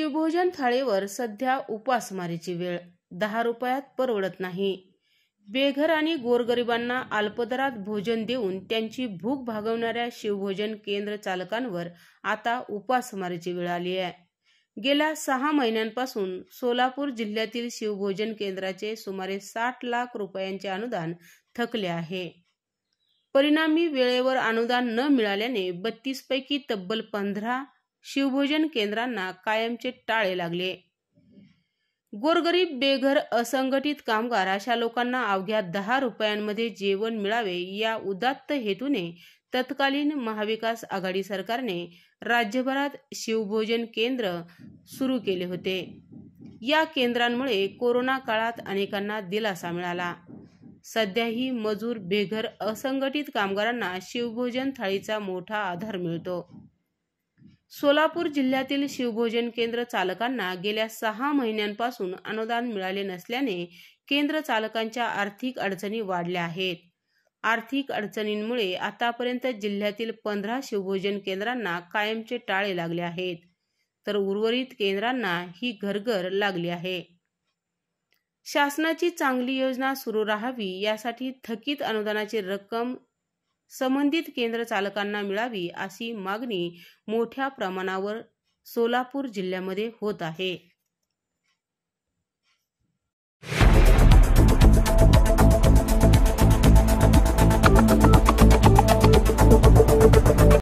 शिवभोजन थाळीवर सध्या उपासमारीची वेळ दहा रुपयात परवडत नाही बेघर आणि गोरगरिबांना अल्पदरात भोजन देऊन त्यांची भूक भागवणाऱ्या शिवभोजन केंद्र चालकांवर आता उपासमारीची वेळ आली आहे गेल्या सहा महिन्यांपासून सोलापूर जिल्ह्यातील शिवभोजन केंद्राचे सुमारे साठ लाख रुपयांचे अनुदान थकले आहे परिणामी वेळेवर अनुदान न मिळाल्याने पैकी तब्बल पंधरा शिवभोजन केंद्रांना कायमचे टाळे लागले गोरगरीब बेघर असंघटित कामगार अशा लोकांना अवघ्या दहा रुपयांमध्ये जेवण मिळावे या उदात्त हेतूने तत्कालीन महाविकास आघाडी सरकारने राज्यभरात शिवभोजन केंद्र सुरू केले होते या केंद्रांमुळे कोरोना काळात अनेकांना दिलासा मिळाला सध्याही मजूर बेघर असंघटित कामगारांना शिवभोजन थाळीचा मोठा आधार मिळतो सोलापूर जिल्ह्यातील शिवभोजन केंद्र चालकांना गेल्या सहा महिन्यांपासून अनुदान मिळाले नसल्याने केंद्र चालकांच्या आर्थिक अडचणी वाढल्या आहेत आर्थिक अडचणींमुळे आतापर्यंत जिल्ह्यातील पंधरा शिवभोजन केंद्रांना कायमचे टाळे लागले आहेत तर उर्वरित केंद्रांना ही घरघर लागली आहे शासनाची चांगली योजना सुरू राहावी यासाठी थकीत अनुदानाची रक्कम संबंधित केंद्र चालकांना मिळावी अशी मागणी मोठ्या प्रमाणावर सोलापूर जिल्ह्यामध्ये होत आहे